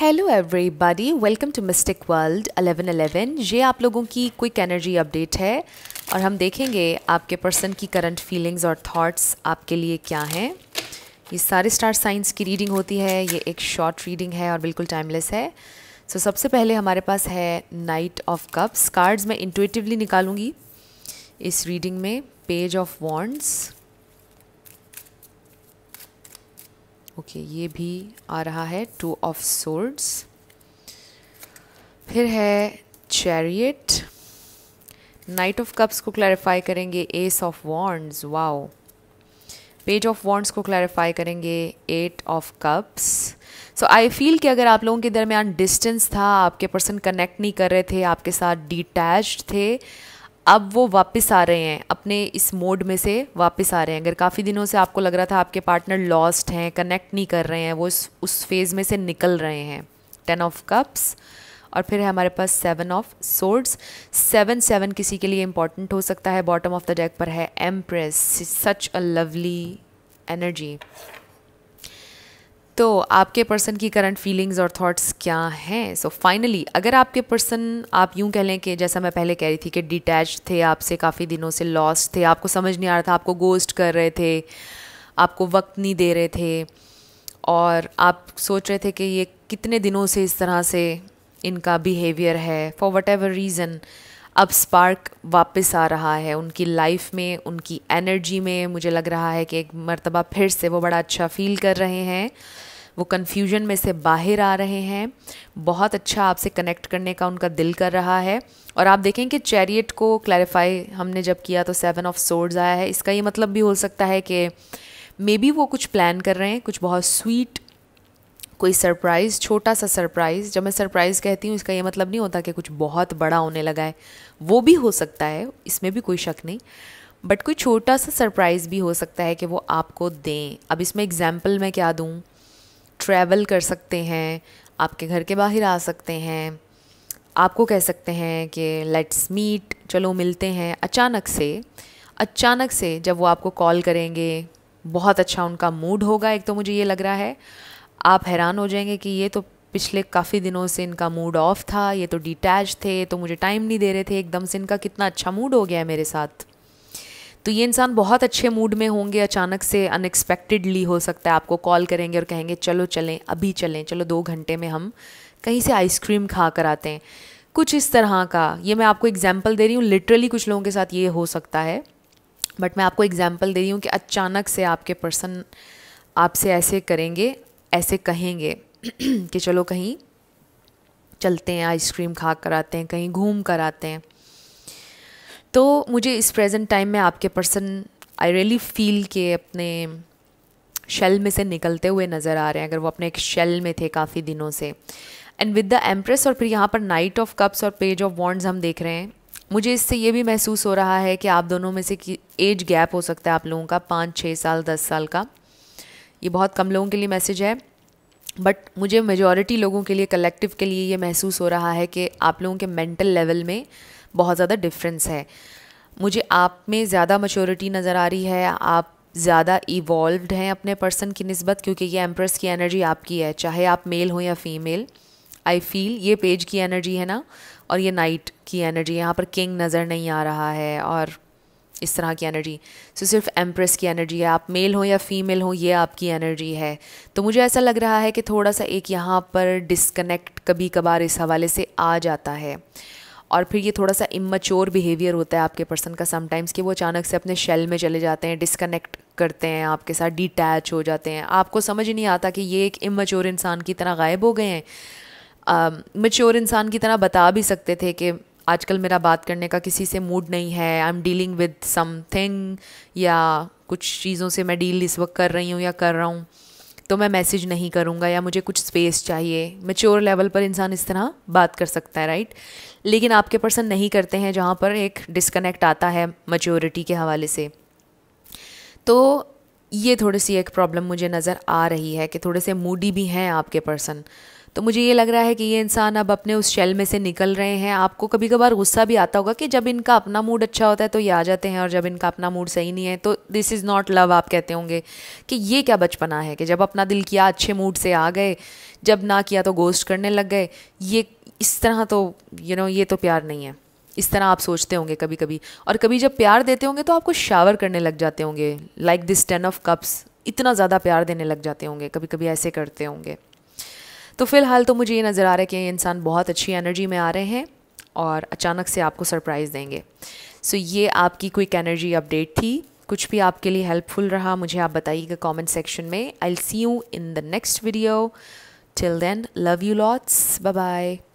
hello everybody welcome to mystic world 1111 ये आप लोगों की क्विक एनर्जी अपडेट है और हम देखेंगे आपके पर्सन की करंट फीलिंग्स और थॉट्स आपके लिए क्या हैं ये सारे स्टार साइंस की रीडिंग होती है ये एक शॉर्ट रीडिंग है और बिल्कुल टाइमलेस है सो so, सबसे पहले हमारे पास है नाइट ऑफ कप्स कार्ड्स मैं इंटुएटिवली निकालूंगी इस रीडिंग में पेज ऑफ वॉन्ड्स ओके ये भी आ रहा है टू ऑफ सोर्ड्स फिर है चैरियट नाइट ऑफ कप्स को क्लैरिफाई करेंगे ace of wands wow page of wands को क्लैरिफाई करेंगे eight of cups so I feel कि अगर आप लोगों के दरमियान डिस्टेंस था आपके पर्सन कनेक्ट नहीं कर रहे थे आपके साथ डिटैच थे अब वो वापस आ रहे हैं अपने इस मोड में से वापस आ रहे हैं अगर काफ़ी दिनों से आपको लग रहा था आपके पार्टनर लॉस्ट हैं कनेक्ट नहीं कर रहे हैं वो इस उस फेज़ में से निकल रहे हैं टेन ऑफ कप्स और फिर है हमारे पास seven of swords seven seven किसी के लिए इम्पॉर्टेंट हो सकता है बॉटम ऑफ द डेक पर है empress such a lovely energy तो आपके पर्सन की करंट फीलिंग्स और थॉट्स क्या हैं सो फाइनली अगर आपके पर्सन आप यूं कह लें कि जैसा मैं पहले कह रही थी कि डिटैच थे आपसे काफ़ी दिनों से लॉस्ट थे आपको समझ नहीं आ रहा था आपको गोस्ट कर रहे थे आपको वक्त नहीं दे रहे थे और आप सोच रहे थे कि ये कितने दिनों से इस तरह से इनका बिहेवियर है फॉर वट एवर रीज़न अब स्पार्क वापस आ रहा है उनकी लाइफ में उनकी एनर्जी में मुझे लग रहा है कि एक मरतबा फिर से वो बड़ा अच्छा फील कर रहे हैं वो कन्फ्यूजन में से बाहर आ रहे हैं बहुत अच्छा आपसे कनेक्ट करने का उनका दिल कर रहा है और आप देखें कि चैरियट को क्लैरिफाई हमने जब किया तो सेवन ऑफ सोर्ड्स आया है इसका ये मतलब भी हो सकता है कि मे बी वो कुछ प्लान कर रहे हैं कुछ बहुत स्वीट कोई सरप्राइज़ छोटा सा सरप्राइज़ जब मैं सरप्राइज़ कहती हूँ इसका ये मतलब नहीं होता कि कुछ बहुत बड़ा होने लगा है वो भी हो सकता है इसमें भी कोई शक नहीं बट कोई छोटा सा सरप्राइज़ भी हो सकता है कि वो आपको दें अब इसमें एग्ज़ाम्पल मैं क्या दूँ ट्रैवल कर सकते हैं आपके घर के बाहर आ सकते हैं आपको कह सकते हैं कि लेट्स मीट चलो मिलते हैं अचानक से अचानक से जब वो आपको कॉल करेंगे बहुत अच्छा उनका मूड होगा एक तो मुझे ये लग रहा है आप हैरान हो जाएंगे कि ये तो पिछले काफ़ी दिनों से इनका मूड ऑफ था ये तो डिटैच थे तो मुझे टाइम नहीं दे रहे थे एकदम से इनका कितना अच्छा मूड हो गया है मेरे साथ तो ये इंसान बहुत अच्छे मूड में होंगे अचानक से अनएक्सपेक्टेडली हो सकता है आपको कॉल करेंगे और कहेंगे चलो चलें अभी चलें चलो दो घंटे में हम कहीं से आइसक्रीम खा कर आते हैं कुछ इस तरह का ये मैं आपको एग्जाम्पल दे रही हूँ लिटरली कुछ लोगों के साथ ये हो सकता है बट मैं आपको एग्जाम्पल दे रही हूँ कि अचानक से आपके पर्सन आपसे ऐसे करेंगे ऐसे कहेंगे कि चलो कहीं चलते हैं आइसक्रीम खा कर आते हैं कहीं घूम कर आते हैं तो मुझे इस प्रेजेंट टाइम में आपके पर्सन आई रियली फील के अपने शेल में से निकलते हुए नज़र आ रहे हैं अगर वो अपने एक शेल में थे काफ़ी दिनों से एंड विद द एम्प्रेस और फिर यहाँ पर नाइट ऑफ कप्स और पेज ऑफ वॉन्ड्स हम देख रहे हैं मुझे इससे ये भी महसूस हो रहा है कि आप दोनों में से कि एज गैप हो सकता है आप लोगों का पाँच छः साल दस साल का ये बहुत कम लोगों के लिए मैसेज है बट मुझे मेजॉरिटी लोगों के लिए कलेक्टिव के लिए ये महसूस हो रहा है कि आप लोगों के मेंटल लेवल में बहुत ज़्यादा डिफरेंस है मुझे आप में ज़्यादा मच्योरिटी नज़र आ रही है आप ज़्यादा इवॉल्व्ड हैं अपने पर्सन की नस्बत क्योंकि ये एम्प्रेस की एनर्जी आपकी है चाहे आप मेल हो या फीमेल आई फील ये पेज की एनर्जी है ना और ये नाइट की एनर्जी यहाँ पर किंग नज़र नहीं आ रहा है और इस तरह की एनर्जी सो so, सिर्फ एम्प्रेस की एनर्जी है आप मेल हो या फीमेल हो ये आपकी एनर्जी है तो मुझे ऐसा लग रहा है कि थोड़ा सा एक यहाँ पर डिस्कनेक्ट कभी कभार इस हवाले से आ जाता है और फिर ये थोड़ा सा इमच्योर बिहेवियर होता है आपके पर्सन का समटाइम्स कि वो अचानक से अपने शेल में चले जाते हैं डिस्कनेक्ट करते हैं आपके साथ डिटैच हो जाते हैं आपको समझ नहीं आता कि ये एक इमच्योर इंसान की तरह गायब हो गए हैं मच्योर इंसान की तरह बता भी सकते थे कि आजकल मेरा बात करने का किसी से मूड नहीं है I am dealing with something या कुछ चीज़ों से मैं डील इस वक्त कर रही हूँ या कर रहा हूँ तो मैं मैसेज नहीं करूँगा या मुझे कुछ स्पेस चाहिए मेच्योर लेवल पर इंसान इस तरह बात कर सकता है राइट लेकिन आपके पर्सन नहीं करते हैं जहाँ पर एक डिस्कनेक्ट आता है मच्योरिटी के हवाले से तो ये थोड़ी सी एक प्रॉब्लम मुझे नज़र आ रही है कि थोड़े से मूडी भी हैं आपके पर्सन तो मुझे ये लग रहा है कि ये इंसान अब अपने उस शेल में से निकल रहे हैं आपको कभी कभार गुस्सा भी आता होगा कि जब इनका अपना मूड अच्छा होता है तो ये आ जाते हैं और जब इनका अपना मूड सही नहीं है तो दिस इज़ नॉट लव आप कहते होंगे कि ये क्या बचपना है कि जब अपना दिल किया अच्छे मूड से आ गए जब ना किया तो गोस्ट करने लग गए ये इस तरह तो यू you नो know, ये तो प्यार नहीं है इस तरह आप सोचते होंगे कभी कभी और कभी जब प्यार देते होंगे तो आपको शावर करने लग जाते होंगे like this ten of cups इतना ज़्यादा प्यार देने लग जाते होंगे कभी कभी ऐसे करते होंगे तो फ़िलहाल तो मुझे ये नज़र आ रहा है कि ये इंसान बहुत अच्छी एनर्जी में आ रहे हैं और अचानक से आपको सरप्राइज़ देंगे सो so, ये आपकी क्विक एनर्जी अपडेट थी कुछ भी आपके लिए हेल्पफुल रहा मुझे आप बताइएगा कमेंट सेक्शन में I see you in the next video till then love you lots bye bye